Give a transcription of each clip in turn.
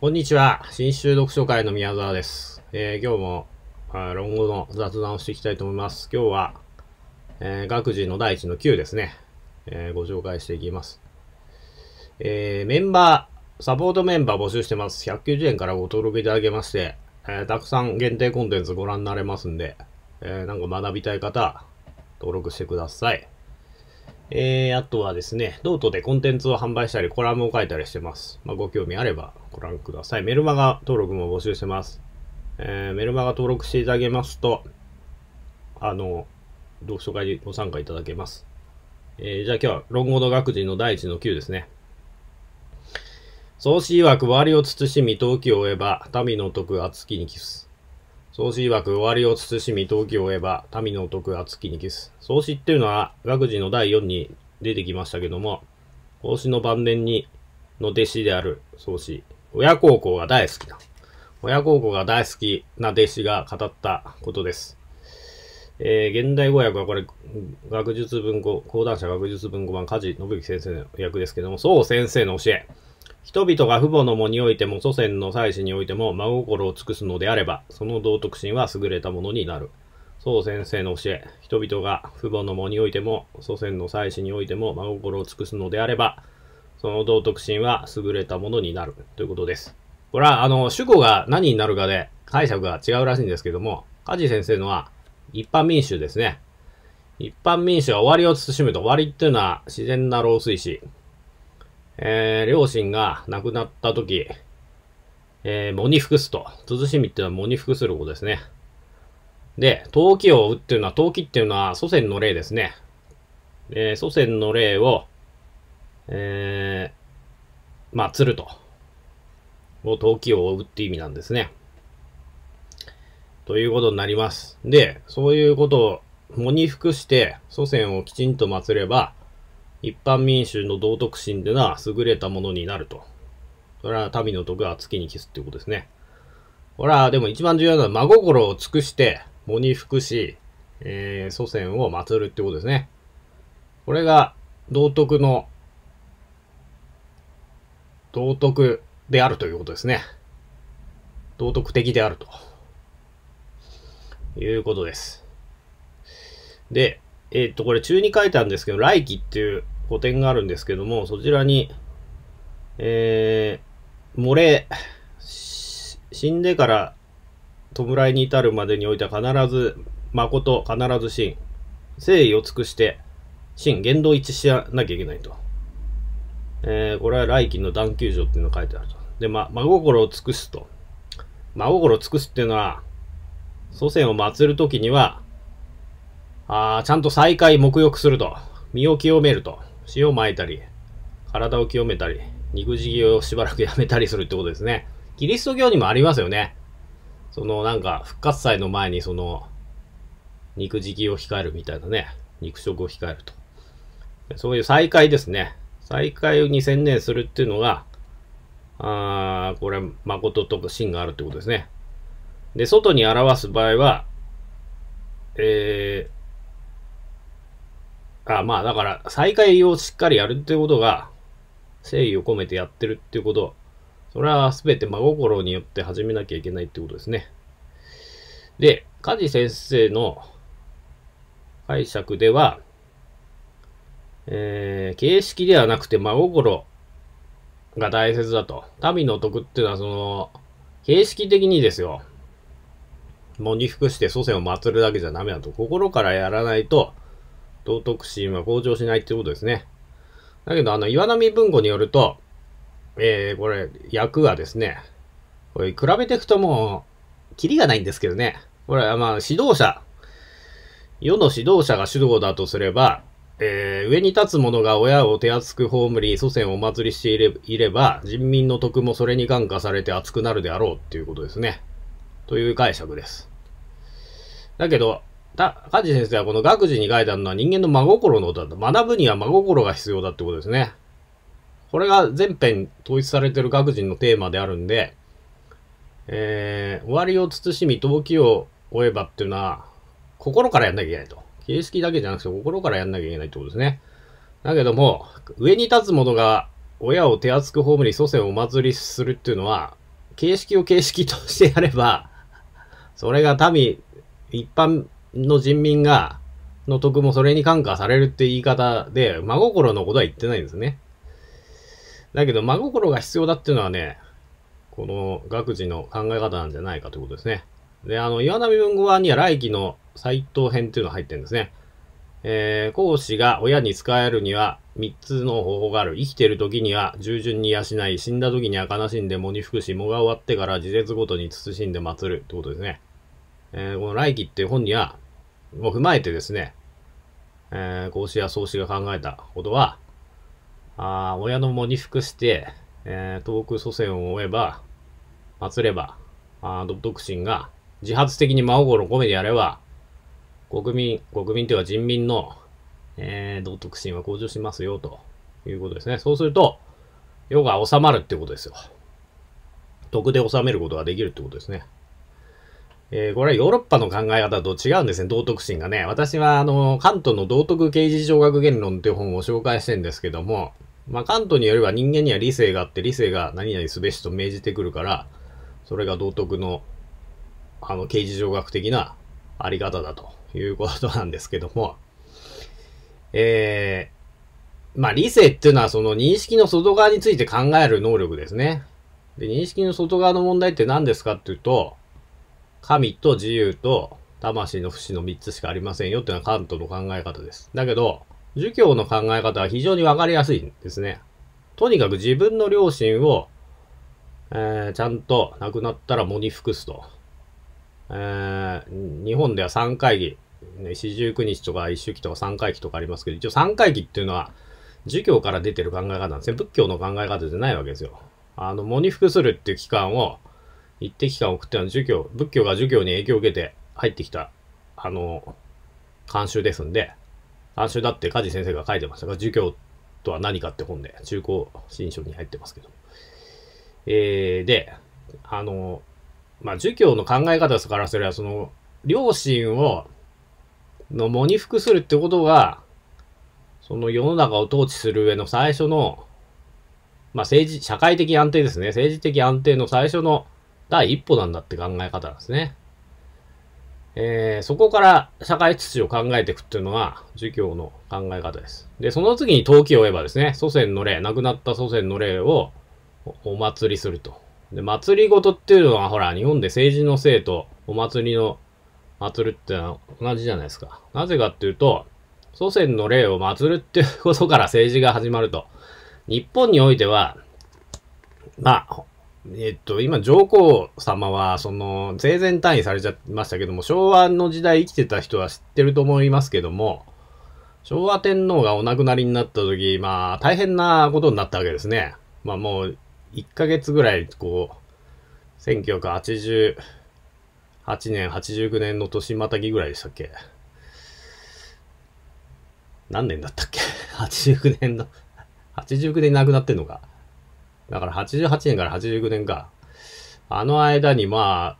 こんにちは。新州読書会の宮沢です。えー、今日も論語の雑談をしていきたいと思います。今日は、えー、学士の第一の9ですね、えー、ご紹介していきます。えメンバー、サポートメンバー募集してます。190円からご登録いただけまして、えたくさん限定コンテンツご覧になれますんで、えなんか学びたい方、登録してください。えー、あとはですね、ノートでコンテンツを販売したり、コラムを書いたりしてます。まあ、ご興味あればご覧ください。メルマガ登録も募集してます。えー、メルマガ登録していただけますと、あの、読書会にご参加いただけます。えー、じゃあ今日は論語の学人の第一の9ですね。創始曰く割を慎み、陶器を追えば、民の徳、厚きに寄付す。創始曰く終わりを慎み陶器を追えば民の徳厚月にキス。創始っていうのは学児の第4に出てきましたけども、孔子の晩年にの弟子である創始、親孝行が大好きな、親孝行が大好きな弟子が語ったことです。えー、現代語訳はこれ、学術文庫、講談社学術文庫版、梶信之先生の役ですけども、う先生の教え。人々が父母の母においても祖先の祭祀においても真心を尽くすのであれば、その道徳心は優れたものになる。そう先生の教え、人々が父母の母においても祖先の祭祀においても真心を尽くすのであれば、その道徳心は優れたものになる。ということです。これは、あの、主語が何になるかで解釈が違うらしいんですけども、梶先生のは一般民衆ですね。一般民衆は終わりを慎むと、終わりっていうのは自然な老衰死。えー、両親が亡くなった時、えー、喪に服すと。慎みっていうのは喪に服することですね。で、陶器を打っていうのは、陶器っていうのは祖先の霊ですね。えー、祖先の霊を、えー、まあ、ると。を陶器を追うって意味なんですね。ということになります。で、そういうことを喪に服して祖先をきちんと祀れば、一般民衆の道徳心でな、優れたものになると。それは民の徳は月に帰すっていうことですね。ほら、でも一番重要なのは、真心を尽くして、喪に服し、えー、祖先を祀るってことですね。これが、道徳の、道徳であるということですね。道徳的であると。いうことです。で、えっ、ー、と、これ中に書いたんですけど、来期っていう古典があるんですけども、そちらに、えー、漏れ、死んでから弔いに至るまでにおいては必ず誠、必ず真、誠意を尽くして、真、言動一致しなきゃいけないと。えー、これは来期の断球場っていうのが書いてあると。で、ま、真心を尽くすと。真心を尽くすっていうのは、祖先を祀るときには、あちゃんと再会、沐浴すると。身を清めると。塩を撒いたり、体を清めたり、肉汁をしばらくやめたりするってことですね。キリスト教にもありますよね。そのなんか、復活祭の前にその、肉汁を控えるみたいなね。肉食を控えると。そういう再会ですね。再会に専念するっていうのが、あこれ、誠と真があるってことですね。で、外に表す場合は、えー、あまあだから、再開をしっかりやるってことが、誠意を込めてやってるってことそれは全て真心によって始めなきゃいけないってことですね。で、梶先生の解釈では、えー、形式ではなくて真心が大切だと。民の徳っていうのはその、形式的にですよ。喪に服して祖先を祀るだけじゃダメだと。心からやらないと、道徳心は向上しないってことですね。だけど、あの、岩波文庫によると、えー、これ、役がですね、これ、比べていくともう、キリがないんですけどね。これは、まあ、指導者。世の指導者が主導だとすれば、えー、上に立つ者が親を手厚く葬り、祖先をお祭りしていれいれば、人民の徳もそれに感化されて熱くなるであろうっていうことですね。という解釈です。だけど、た、梶先生はこの学事に書いてあるのは人間の真心の歌とだと。学ぶには真心が必要だってことですね。これが全編統一されてる学人のテーマであるんで、えー、終わりを慎み、動機を追えばっていうのは、心からやんなきゃいけないと。形式だけじゃなくて心からやんなきゃいけないってことですね。だけども、上に立つ者が親を手厚く葬り祖先をお祭りするっていうのは、形式を形式としてやれば、それが民、一般の人民が、の徳もそれに感化されるって言い方で、真心のことは言ってないんですね。だけど、真心が必要だっていうのはね、この学児の考え方なんじゃないかということですね。で、あの、岩波文語版には来期の斎藤編っていうのが入ってるんですね。えー、講師が親に仕えるには3つの方法がある。生きてる時には従順に養い、死んだ時には悲しんで喪に服し、喪が終わってから事実ごとに慎んで祀るってことですね。えー、この来期っていう本にはを踏まえてですね、えー、孔子や宗子が考えたことは、あ親の喪に服して、えー、遠く祖先を追えば、祀れば、あ独身が自発的に真心を込めてやれば、国民、国民というか人民の、えー、道徳心は向上しますよ、ということですね。そうすると、世が収まるってことですよ。徳で収めることができるってことですね。えー、これはヨーロッパの考え方と違うんですね、道徳心がね。私は、あの、関東の道徳刑事上学言論ていう本を紹介してるんですけども、まあ、関東によれば人間には理性があって、理性が何々すべしと命じてくるから、それが道徳の、あの、刑事上学的なあり方だということなんですけども、えー、まあ、理性っていうのはその認識の外側について考える能力ですね。で、認識の外側の問題って何ですかっていうと、神と自由と魂の節の3つしかありませんよっていうのはカントの考え方です。だけど、儒教の考え方は非常にわかりやすいんですね。とにかく自分の良心を、えー、ちゃんと亡くなったら喪に服すと。えー、日本では三回忌、ね、四十九日とか一周期とか三回忌とかありますけど、一応三回忌っていうのは、儒教から出てる考え方なんですね。仏教の考え方じゃないわけですよ。あの、喪に服するっていう期間を、一定期間を送っては儒教、仏教が儒教に影響を受けて入ってきた、あの、監修ですんで、監修だって梶先生が書いてましたが、儒教とは何かって本で、中高新書に入ってますけど。えー、で、あの、まあ、儒教の考え方からすれば、その、両親を、の喪に服するってことが、その世の中を統治する上の最初の、まあ、政治、社会的安定ですね。政治的安定の最初の第一歩なんだって考え方なんですね。えー、そこから社会秩序を考えていくっていうのが、儒教の考え方です。で、その次に陶器を追えばですね、祖先の霊、亡くなった祖先の霊をお祭りすると。で、祭り事っていうのは、ほら、日本で政治の生とお祭りの祭るってのは同じじゃないですか。なぜかっていうと、祖先の霊を祭るっていうことから政治が始まると。日本においては、まあ、えっと、今、上皇様は、その、生前単位されちゃいましたけども、昭和の時代生きてた人は知ってると思いますけども、昭和天皇がお亡くなりになった時、まあ、大変なことになったわけですね。まあ、もう、1ヶ月ぐらい、こう、1988年、89年の年またぎぐらいでしたっけ何年だったっけ ?89 年の89年亡くなってんのか。だから88年から89年か。あの間にま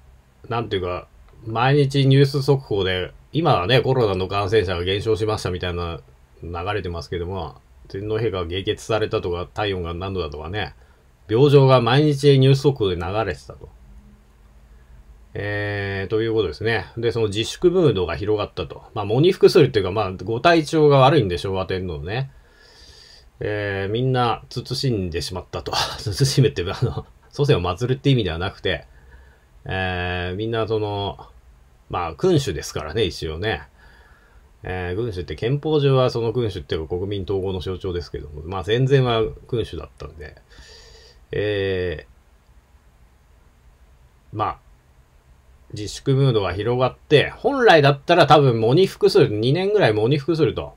あ、なんていうか、毎日ニュース速報で、今はね、コロナの感染者が減少しましたみたいな流れてますけども、天皇陛下が下血されたとか、体温が何度だとかね、病状が毎日ニュース速報で流れてたと。えー、ということですね。で、その自粛ムードが広がったと。まあ、喪に服するっていうか、まあ、ご体調が悪いんでしょう、和天皇ね。えー、みんな慎んでしまったと。慎むって、あの、祖先を祀るって意味ではなくて、えー、みんなその、まあ、君主ですからね、一応ね。えー、君主って憲法上はその君主っていうか国民統合の象徴ですけども、まあ戦前は君主だったんで、えー、まあ、自粛ムードが広がって、本来だったら多分喪に服する、2年ぐらい喪に服すると、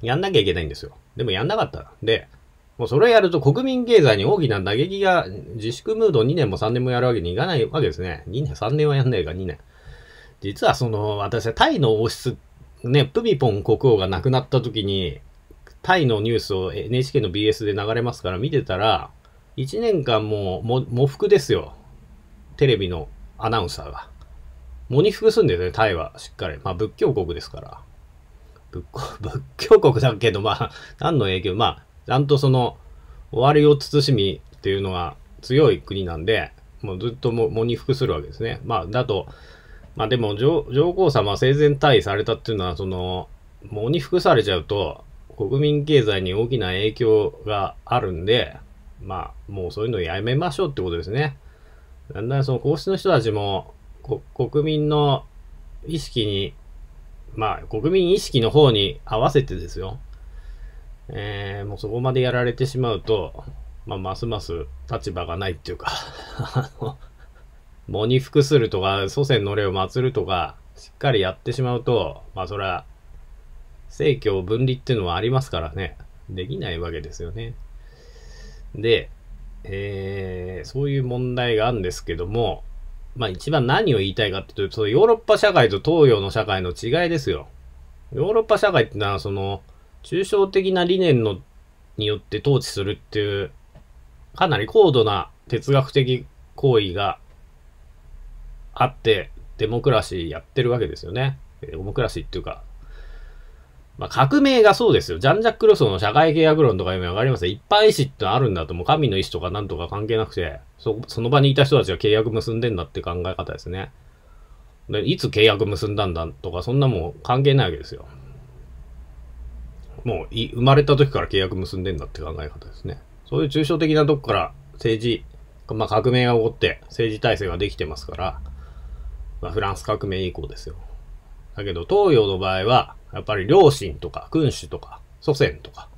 やんなきゃいけないんですよ。でもやんなかった。で、もうそれやると国民経済に大きな打撃が自粛ムード2年も3年もやるわけにいかないわけですね。2年、3年はやんないか、2年。実はその、私はタイの王室、ね、プミポン国王が亡くなった時に、タイのニュースを NHK の BS で流れますから見てたら、1年間もう、も、喪服ですよ。テレビのアナウンサーが。喪に服すんですね、タイは。しっかり。まあ仏教国ですから。仏仏教国だけど、まあ、何の影響、まあ、ちゃんとその、終わりを慎みっていうのが強い国なんで、もうずっとも喪に服するわけですね。まあ、だと、まあでも上、上皇様生前退位されたっていうのは、その、喪に服されちゃうと、国民経済に大きな影響があるんで、まあ、もうそういうのやめましょうってことですね。だんだんその皇室の人たちも、国民の意識にまあ、国民意識の方に合わせてですよ。えー、もうそこまでやられてしまうと、まあ、ますます立場がないっていうかあの、喪に服するとか、祖先の霊を祀るとか、しっかりやってしまうと、まあ、そは、政教分離っていうのはありますからね。できないわけですよね。で、えー、そういう問題があるんですけども、まあ一番何を言いたいかっていうと、そのヨーロッパ社会と東洋の社会の違いですよ。ヨーロッパ社会ってのは、その、抽象的な理念のによって統治するっていう、かなり高度な哲学的行為があって、デモクラシーやってるわけですよね。デモクラシーっていうか、まあ、革命がそうですよ。ジャンジャック・ロソーの社会契約論とか読みわかります一般意思ってあるんだと、もう神の意思とかなんとか関係なくて、そ、その場にいた人たちが契約結んでんだって考え方ですね。で、いつ契約結んだんだとか、そんなもん関係ないわけですよ。もうい、生まれた時から契約結んでんだって考え方ですね。そういう抽象的なとこから政治、まあ、革命が起こって政治体制ができてますから、まあ、フランス革命以降ですよ。だけど、東洋の場合は、やっぱり両親とか、君主とか、祖先とか、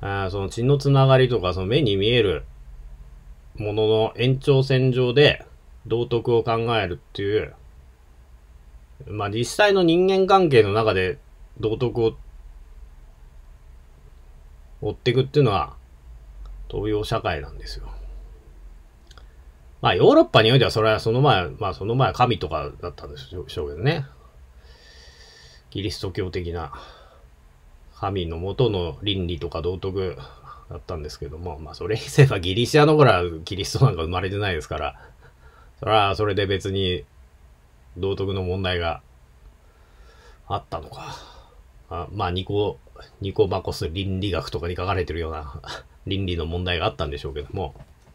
あその血のつながりとか、その目に見えるものの延長線上で道徳を考えるっていう、まあ実際の人間関係の中で道徳を追っていくっていうのは東洋社会なんですよ。まあヨーロッパにおいてはそれはその前、まあその前神とかだったんでしょうけどね。キリスト教的な神のもとの倫理とか道徳だったんですけども、まあそれにせばギリシアの頃はキリストなんか生まれてないですから、それはそれで別に道徳の問題があったのか。あまあニコ、ニコマコス倫理学とかに書かれてるような倫理の問題があったんでしょうけども、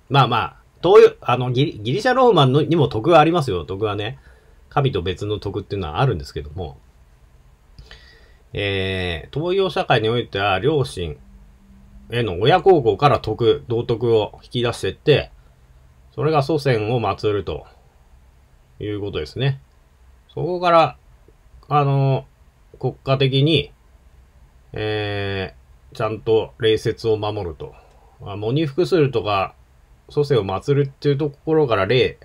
まあまあ、東洋、あのギリシャローマンのにも徳はありますよ、徳はね。神と別の徳っていうのはあるんですけども、えー、東洋社会においては両親への親孝行から徳、道徳を引き出していって、それが祖先を祀るということですね。そこから、あの、国家的に、えー、ちゃんと礼節を守ると。まあ、喪に服するとか、祖先を祀るっていうところから礼、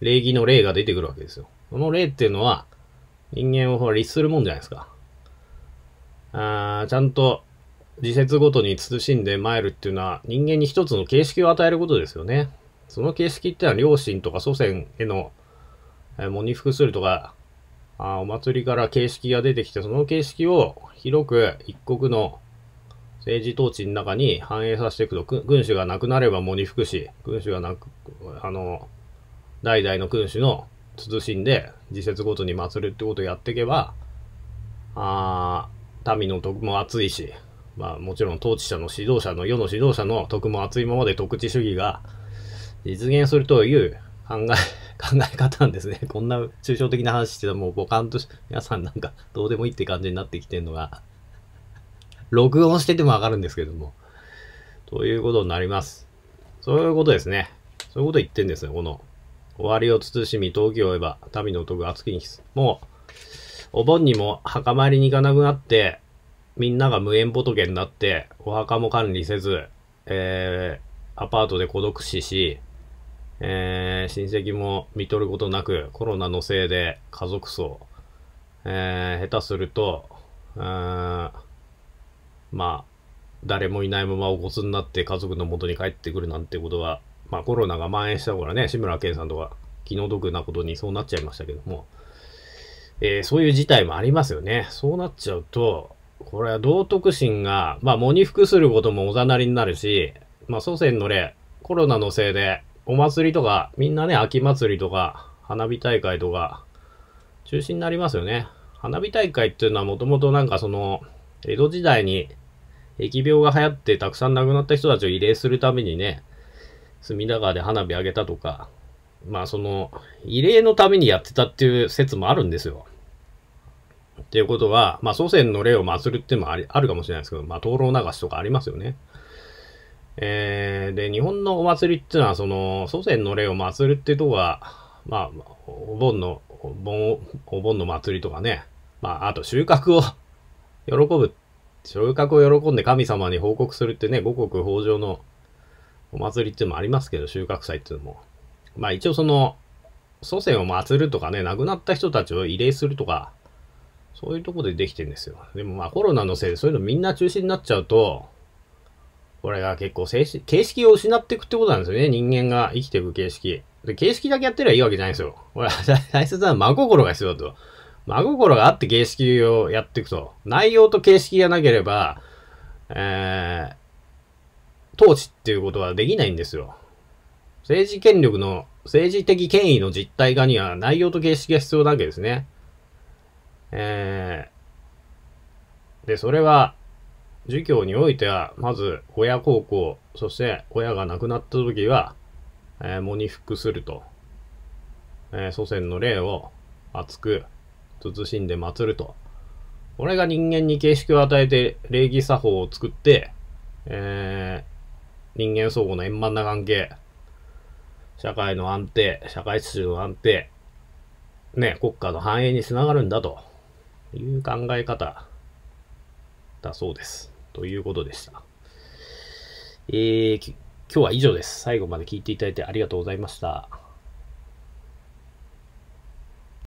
礼儀の礼が出てくるわけですよ。その礼っていうのは、人間を律するもんじゃないですか。あちゃんと時節ごとに慎んで参るっていうのは人間に一つの形式を与えることですよね。その形式ってのは両親とか祖先への、え喪に服するとかあ、お祭りから形式が出てきて、その形式を広く一国の政治統治の中に反映させていくと、君主がなくなれば喪に服し、君主がなく、あの、代々の君主の慎んで、時節ごとに祭るってことをやっていけば、ああ、民の徳も厚いし、まあもちろん統治者の指導者の世の指導者の徳も厚いままで特地主義が実現するという考え、考え方なんですね。こんな抽象的な話してたらもうボカンと皆さんなんかどうでもいいって感じになってきてるのが、録音しててもわかるんですけども。ということになります。そういうことですね。そういうこと言ってんですよ、この。終わりを慎み、技を追えば、民の徳が厚きにす。もう、お盆にも墓参りに行かなくなって、みんなが無縁仏になって、お墓も管理せず、えー、アパートで孤独死し、えー、親戚も見とることなく、コロナのせいで家族葬、えー、下手すると、うん、まあ、誰もいないままお骨になって家族の元に帰ってくるなんてことは、まあコロナが蔓延した頃ね、志村けんさんとか気の毒なことにそうなっちゃいましたけども、えー、そういう事態もありますよね。そうなっちゃうと、これは道徳心が、まあ、喪に服することもおざなりになるし、まあ、祖先の例、コロナのせいで、お祭りとか、みんなね、秋祭りとか、花火大会とか、中止になりますよね。花火大会っていうのはもともとなんかその、江戸時代に疫病が流行ってたくさん亡くなった人たちを慰霊するためにね、隅田川で花火あげたとか、まあその、慰霊のためにやってたっていう説もあるんですよ。っていうことは、まあ、祖先の霊を祀るっていうのもありあるかもしれないですけど、まあ、灯籠流しとかありますよね。えー、で、日本のお祭りっていうのは、その、祖先の霊を祀るっていうとこは、まあ、お盆の、お盆、お盆の祭りとかね、まあ、あと収穫を喜ぶ、収穫を喜んで神様に報告するってね、五穀豊穣のお祭りっていうのもありますけど、収穫祭っていうのも。まあ一応その、祖先を祀るとかね、亡くなった人たちを慰霊するとか、そういうとこでできてんですよ。でもまあコロナのせいでそういうのみんな中止になっちゃうと、これが結構形式を失っていくってことなんですよね。人間が生きていく形式。で、形式だけやってりゃいいわけじゃないんですよ。これ大切なのは真心が必要だと。真心があって形式をやっていくと。内容と形式がなければ、えー、統治っていうことはできないんですよ。政治権力の、政治的権威の実体化には内容と形式が必要なわけですね。えー、で、それは、儒教においては、まず親孝行、そして親が亡くなった時は、えー、喪に服すると、えー、祖先の霊を厚く慎んで祀ると。これが人間に形式を与えて礼儀作法を作って、えー、人間相互の円満な関係、社会の安定、社会秩序の安定、ね、国家の繁栄につながるんだと。という考え方だそうです。ということでした。えー、今日は以上です。最後まで聞いていただいてありがとうございました。